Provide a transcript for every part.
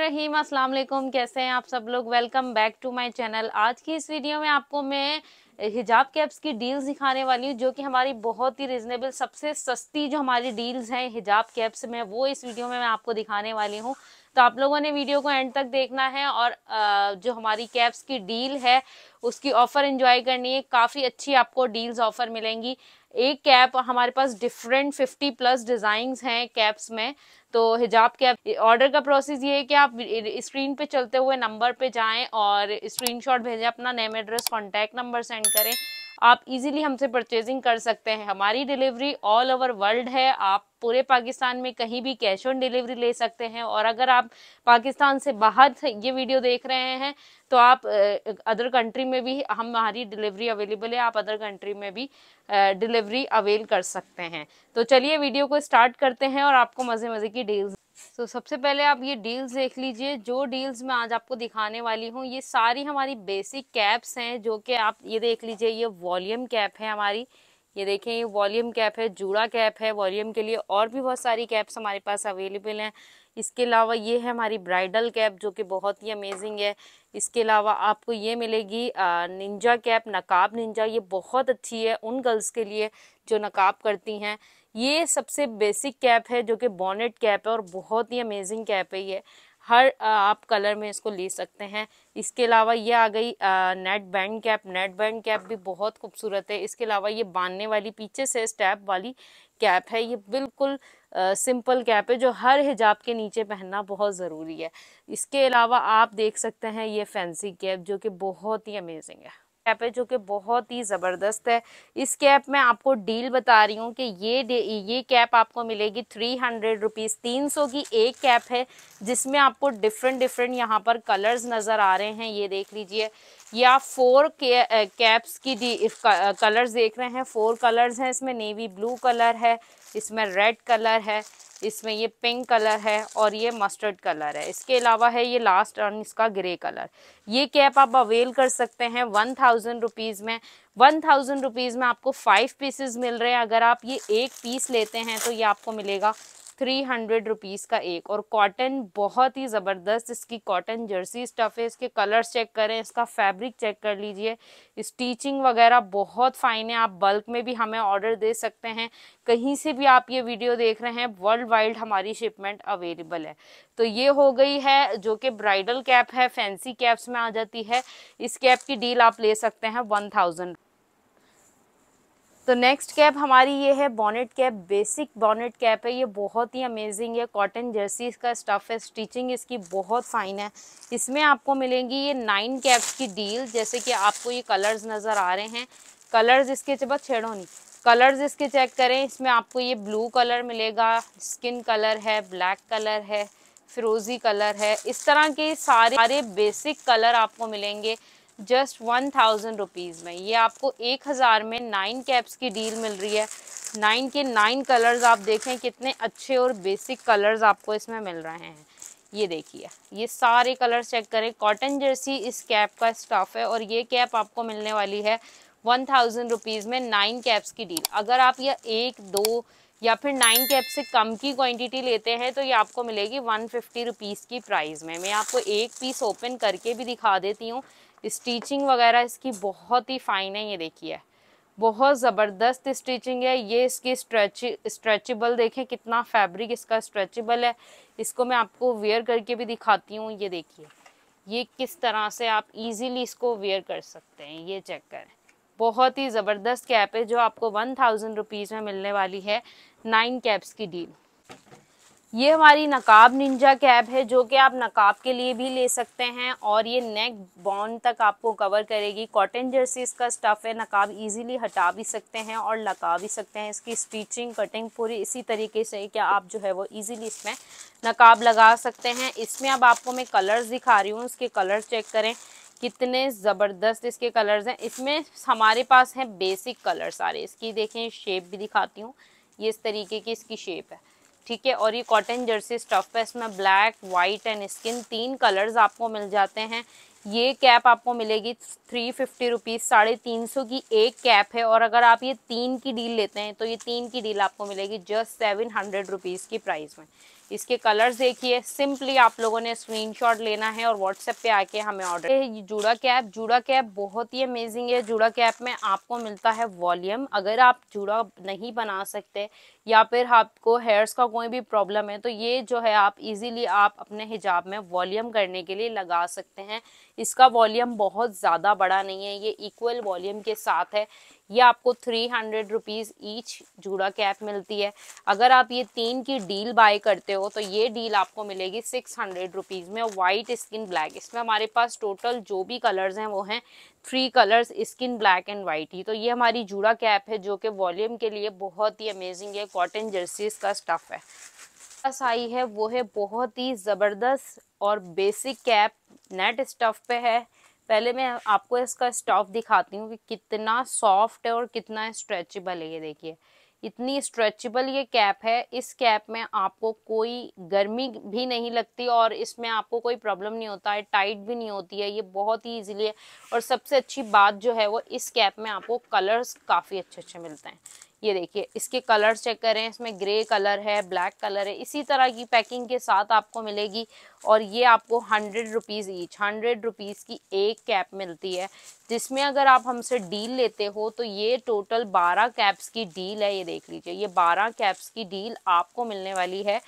रहीम अस्सलाम वालेकुम कैसे हैं आप सब लोग welcome back to my channel आज की इस वीडियो में आपको मैं हिजाब कैप्स की डील्स दिखाने वाली हूँ जो कि हमारी बहुत ही रिजनेबल सबसे सस्ती जो हमारी डील्स हैं हिजाब कैप्स में वो इस वीडियो में मैं आपको दिखाने वाली हूँ तो आप लोगों ने वीडियो को एंड तक देखना है और जो हमारी कैप्स की डील है उसकी ऑफ़र इंजॉय करनी है काफ़ी अच्छी आपको डील्स ऑफ़र मिलेंगी एक कैप हमारे पास डिफरेंट 50 प्लस डिज़ाइंस हैं कैप्स में तो हिजाब कैप ऑर्डर का प्रोसेस ये है कि आप स्क्रीन पे चलते हुए नंबर पे जाएं और स्क्रीनशॉट भेजें अपना name address contact number send करें आप इजीली हमसे परचेजिंग कर सकते हैं हमारी डिलीवरी ऑल ओवर वर्ल्ड है आप पूरे पाकिस्तान में कहीं भी कैश ऑन डिलीवरी ले सकते हैं और अगर आप पाकिस्तान से बाहर ये वीडियो देख रहे हैं तो आप अदर कंट्री में भी हम हमारी डिलीवरी अवेलेबल है आप अदर कंट्री में भी डिलीवरी अवेल कर सकते हैं तो चलिए वीडियो को स्टार्ट करते हैं और आपको मज़े मज़े की डील्स तो सबसे पहले आप ये डील्स देख लीजिए जो डील्स मैं आज आपको दिखाने वाली हूँ ये सारी हमारी बेसिक कैप्स हैं जो कि आप ये देख लीजिए ये वॉल्यूम कैप है हमारी ये देखें ये वॉल्यूम कैप है जूड़ा कैप है वॉल्यूम के लिए और भी बहुत सारी कैप्स हमारे पास अवेलेबल हैं इसके अलावा ये है हमारी ब्राइडल कैप जो कि बहुत ही अमेजिंग है इसके अलावा आपको ये मिलेगी निंजा कैप नकाब निंजा ये बहुत अच्छी है उन गर्ल्स के लिए जो नकाब करती हैं ये सबसे बेसिक कैप है जो कि बॉनेट कैप है और बहुत ही अमेजिंग कैप है ये हर आप कलर में इसको ले सकते हैं इसके अलावा ये आ गई net band cap net band cap भी बहुत खूबसूरत है इसके अलावा ये बांधने वाली पीछे से स्टैप वाली कैप है ये बिल्कुल सिंपल कैप है जो हर हिजाब के नीचे पहनना बहुत ज़रूरी है इसके अलावा आप देख सकते हैं ये फैंसी कैप जो कि बहुत ही अमेजिंग है कैप है जो कि बहुत ही ज़बरदस्त है इस कैप में आपको डील बता रही हूँ कि ये ये कैप आपको मिलेगी थ्री हंड्रेड रुपीज़ तीन सौ की एक कैप है जिसमें आपको डिफरेंट डिफरेंट यहाँ पर कलर्स नज़र आ रहे हैं ये देख लीजिए ये आप फोर कैप्स की कलर्स देख रहे हैं फोर कलर्स हैं इसमें नेवी ब्लू कलर है इसमें रेड कलर है इसमें ये पिंक कलर है और ये मस्टर्ड कलर है इसके अलावा है ये लास्ट रन इसका ग्रे कलर ये कैप आप अवेल कर सकते हैं वन थाउजेंड रुपीज़ में वन थाउजेंड रुपीज़ में आपको फाइव पीसेस मिल रहे हैं अगर आप ये एक पीस लेते हैं तो ये आपको मिलेगा थ्री हंड्रेड रुपीज़ का एक और कॉटन बहुत ही ज़बरदस्त इसकी कॉटन जर्सी स्टफ़ है इसके कलर्स चेक करें इसका फैब्रिक चेक कर लीजिए स्टीचिंग वगैरह बहुत फ़ाइन है आप बल्क में भी हमें ऑर्डर दे सकते हैं कहीं से भी आप ये वीडियो देख रहे हैं वर्ल्ड वाइड हमारी शिपमेंट अवेलेबल है तो ये हो गई है जो कि ब्राइडल कैप है फैंसी कैप्स में आ जाती है इस कैप की डील आप ले सकते हैं वन थाउजेंड तो नेक्स्ट कैप हमारी ये है bonnet cap basic bonnet cap है ये बहुत ही अमेजिंग है कॉटन जर्सी का स्टफ़ है स्टिचिंग इसकी बहुत फ़ाइन है इसमें आपको मिलेंगी ये नाइन कैप्स की डील जैसे कि आपको ये कलर्स नज़र आ रहे हैं कलर्स इसके जब छेड़ो नहीं कलर्स इसके चेक करें इसमें आपको ये ब्लू कलर मिलेगा स्किन कलर है ब्लैक कलर है फिरोज़ी कलर है इस तरह के सारे सारे बेसिक कलर आपको मिलेंगे जस्ट वन थाउजेंड रुपीज़ में ये आपको एक हज़ार में नाइन कैप्स की डील मिल रही है नाइन के नाइन कलर्स आप देखें कितने अच्छे और बेसिक कलर्स आपको इसमें मिल रहे हैं ये देखिए ये सारे कलर्स चेक करें कॉटन जर्सी इस कैप का स्टफ है और ये कैप आपको मिलने वाली है वन थाउजेंड रुपीज़ में नाइन कैप्स की डील अगर आप यह एक दो या फिर नाइन कैप से कम की क्वांटिटी लेते हैं तो ये आपको मिलेगी वन फिफ्टी रुपीज़ की प्राइस में मैं आपको एक पीस ओपन करके भी दिखा देती हूँ स्टिचिंग वगैरह इसकी बहुत ही फाइन है ये देखिए बहुत ज़बरदस्त स्टिचिंग है ये इसकी स्ट्रेच स्ट्रेचेबल देखें कितना फैब्रिक इसका स्ट्रेचेबल है इसको मैं आपको वेयर करके भी दिखाती हूँ ये देखिए ये किस तरह से आप इजीली इसको वेयर कर सकते हैं ये चेक करें बहुत ही ज़बरदस्त कैप है जो आपको वन थाउजेंड रुपीज़ में मिलने वाली है नाइन कैप्स की डील ये हमारी नकाब निंजा कैप है जो कि आप नकाब के लिए भी ले सकते हैं और ये नेक बॉन्ड तक आपको कवर करेगी कॉटन जर्सी इसका स्टफ़ है नकाब इजीली हटा भी सकते हैं और लगा भी सकते हैं इसकी स्टिचिंग कटिंग पूरी इसी तरीके से क्या आप जो है वो इजीली इसमें नकाब लगा सकते हैं इसमें अब आपको मैं कलर्स दिखा रही हूँ उसके कलर चेक करें कितने ज़बरदस्त इसके कलर्स हैं इसमें हमारे पास हैं बेसिक कलर सारे इसकी देखें शेप भी दिखाती हूँ ये इस तरीके की इसकी शेप है ठीक है और ये कॉटन जर्सी स्टफ है इसमें ब्लैक वाइट एंड स्किन तीन कलर्स आपको मिल जाते हैं ये कैप आपको मिलेगी थ्री फिफ्टी रुपीज़ साढ़े तीन सौ की एक कैप है और अगर आप ये तीन की डील लेते हैं तो ये तीन की डील आपको मिलेगी जस्ट सेवन हंड्रेड रुपीज़ की प्राइस में इसके कलर्स देखिए सिंपली आप लोगों ने स्क्रीनशॉट लेना है और व्हाट्सएप पे आके हमें ऑर्डर ये जूड़ा कैप जूड़ा कैप बहुत ही अमेजिंग है जूड़ा कैप में आपको मिलता है वॉल्यूम अगर आप जूड़ा नहीं बना सकते या फिर आपको हेयर्स का कोई भी प्रॉब्लम है तो ये जो है आप इजीली आप अपने हिजाब में वॉल्यूम करने के लिए लगा सकते हैं इसका वॉल्यूम बहुत ज़्यादा बड़ा नहीं है ये इक्वल वॉल्यूम के साथ है ये आपको थ्री हंड्रेड रुपीज़ ईच जूड़ा कैप मिलती है अगर आप ये तीन की डील बाय करते हो तो ये डील आपको मिलेगी सिक्स हंड्रेड रुपीज़ में वाइट स्किन ब्लैक इसमें हमारे पास टोटल जो भी कलर्स हैं वो हैं three colours skin black and white ही तो ये हमारी जूड़ा कैप है जो कि वॉल्यूम के लिए बहुत ही अमेजिंग है कॉटन जर्सीज का स्टफ़ है बस आई है वो है बहुत ही ज़बरदस्त और बेसिक कैप नेट स्टफ़ पे है पहले मैं आपको इसका स्टफ़ दिखाती हूँ कि कितना सॉफ्ट है और कितना स्ट्रेचबल है ये देखिए इतनी स्ट्रेचेबल ये कैप है इस कैप में आपको कोई गर्मी भी नहीं लगती और इसमें आपको कोई प्रॉब्लम नहीं होता है टाइट भी नहीं होती है ये बहुत ही ईजिली है और सबसे अच्छी बात जो है वो इस कैप में आपको कलर्स काफ़ी अच्छे अच्छे मिलते हैं ये देखिए इसके कलर चेक करें इसमें ग्रे कलर है ब्लैक कलर है इसी तरह की पैकिंग के साथ आपको मिलेगी और ये आपको hundred rupees each hundred rupees की एक कैप मिलती है जिसमें अगर आप हमसे डील लेते हो तो ये टोटल बारह कैप्स की डील है ये देख लीजिए ये बारह कैप्स की डील आपको मिलने वाली है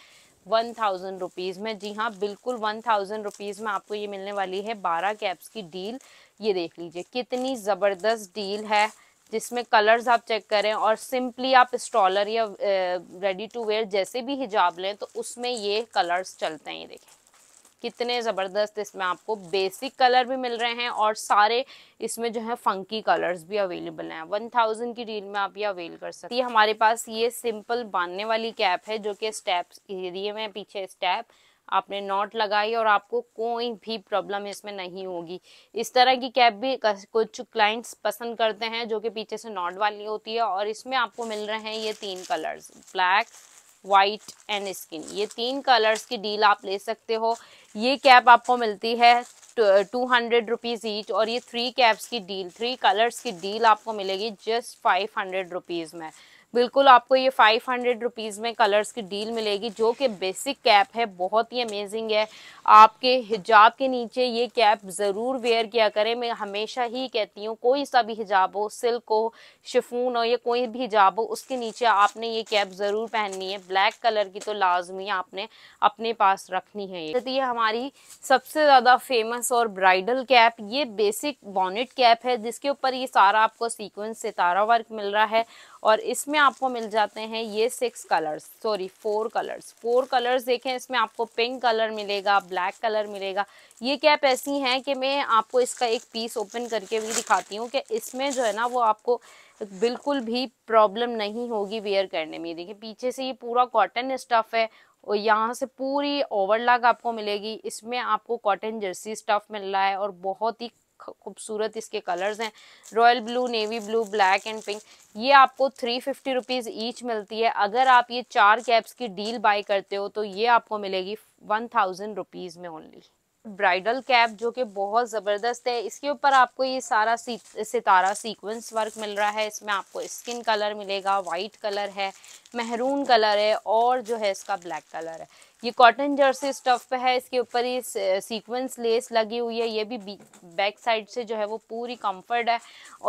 वन थाउजेंड रुपीज़ में जी हाँ बिल्कुल वन थाउजेंड रुपीज़ में आपको ये मिलने वाली है बारह कैप्स की डील ये देख लीजिए कितनी ज़बरदस्त डील है जिसमें कलर्स आप चेक करें और सिंपली आप स्टॉलर या रेडी टू वेयर जैसे भी हिजाब लें तो उसमें ये कलर्स चलते हैं ये देखें कितने ज़बरदस्त इसमें आपको बेसिक कलर भी मिल रहे हैं और सारे इसमें जो है फंकी कलर्स भी अवेलेबल हैं वन थाउजेंड की डील में आप ये अवेल कर सकते हैं हमारे पास ये सिंपल बांधने वाली कैप है जो कि स्टेप्स एरिए में पीछे स्टेप आपने नॉट लगाई और आपको कोई भी प्रॉब्लम इसमें नहीं होगी इस तरह की कैप भी कुछ क्लाइंट्स पसंद करते हैं जो कि पीछे से नॉट वाली होती है और इसमें आपको मिल रहे हैं ये तीन colours black white and skin ये तीन कलर्स की डील आप ले सकते हो ये कैप आपको मिलती है टू हंड्रेड रुपीज़ ईच और ये थ्री कैप्स की डील थ्री कलर्स की डील आपको मिलेगी जस्ट फाइव हंड्रेड रुपीज़ में बिल्कुल आपको ये फाइव हंड्रेड रुपीज़ में कलर्स की डील मिलेगी जो कि बेसिक कैप है बहुत ही अमेजिंग है आपके हिजाब के नीचे ये कैप ज़रूर वेयर किया करें मैं हमेशा ही कहती हूँ कोई सा भी हिजाब हो सिल्क हो शिफून हो या कोई भी हिजाब हो उसके नीचे आपने ये कैप ज़रूर पहननी है ब्लैक कलर की तो लाजमी आपने अपने पास रखनी है ये तो ये हमारी सबसे ज़्यादा फेमस और ब्राइडल कैप ये बेसिक बॉनेट कैप है जिसके ऊपर ये सारा आपको सीक्वेंस सितारा वर्क मिल रहा है और इसमें आपको मिल जाते हैं ये six colours sorry four colours four colours देखें इसमें आपको पिंक कलर मिलेगा ब्लैक कलर मिलेगा ये कैप ऐसी हैं कि मैं आपको इसका एक पीस ओपन करके भी दिखाती हूँ कि इसमें जो है ना वो आपको बिल्कुल भी प्रॉब्लम नहीं होगी वेयर करने में देखिए पीछे से ये पूरा कॉटन स्टफ़ है और यहाँ से पूरी ओवरलॉक आपको मिलेगी इसमें आपको कॉटन जर्सी स्टफ़ मिल रहा है और बहुत ही खूबसूरत इसके कलर्स हैं royal blue navy blue black and pink ये आपको थ्री फिफ्टी रुपीज़ ईच मिलती है अगर आप ये चार कैप्स की डील बाय करते हो तो ये आपको मिलेगी वन थाउजेंड रुपीज़ में ओनली ब्राइडल कैप जो कि बहुत ज़बरदस्त है इसके ऊपर आपको ये सारा सितारा सीक्वेंस वर्क मिल रहा है इसमें आपको स्किन कलर मिलेगा वाइट कलर है महरून कलर है और जो है इसका ब्लैक कलर है ये कॉटन जर्सी स्टफ पे है इसके ऊपर ही सीक्वेंस लेस लगी हुई है ये भी बैक साइड से जो है वो पूरी कंफर्ट है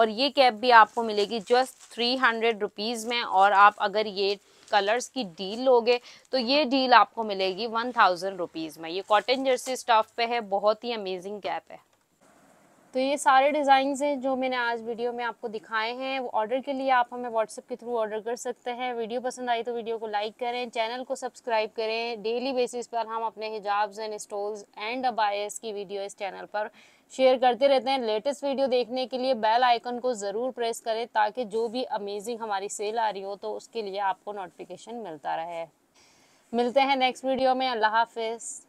और ये कैप भी आपको मिलेगी जस्ट थ्री हंड्रेड रुपीज़ में और आप अगर ये कलर्स की डील लोगे तो ये डील आपको मिलेगी वन थाउजेंड रुपीज़ में ये कॉटन जर्सी स्टफ पे है बहुत ही अमेजिंग कैप है तो ये सारे डिज़ाइंस हैं जो मैंने आज वीडियो में आपको दिखाए हैं ऑर्डर के लिए आप हमें व्हाट्सअप के थ्रू ऑर्डर कर सकते हैं वीडियो पसंद आई तो वीडियो को लाइक करें चैनल को सब्सक्राइब करें डेली बेसिस पर हम अपने hijabs and stoles and abayas की वीडियो इस चैनल पर शेयर करते रहते हैं लेटेस्ट वीडियो देखने के लिए बेल आइकन को ज़रूर प्रेस करें ताकि जो भी अमेजिंग हमारी सेल आ रही हो तो उसके लिए आपको नोटिफिकेशन मिलता रहे मिलते हैं नेक्स्ट वीडियो में अल्लाह हाफिज़